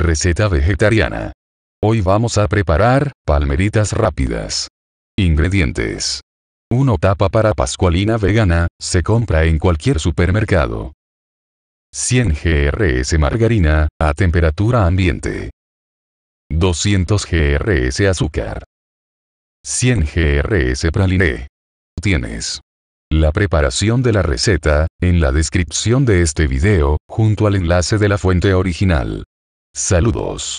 Receta vegetariana. Hoy vamos a preparar palmeritas rápidas. Ingredientes. 1 tapa para pascualina vegana, se compra en cualquier supermercado. 100 GRS margarina, a temperatura ambiente. 200 GRS azúcar. 100 GRS praliné. Tienes la preparación de la receta, en la descripción de este video, junto al enlace de la fuente original. Saludos.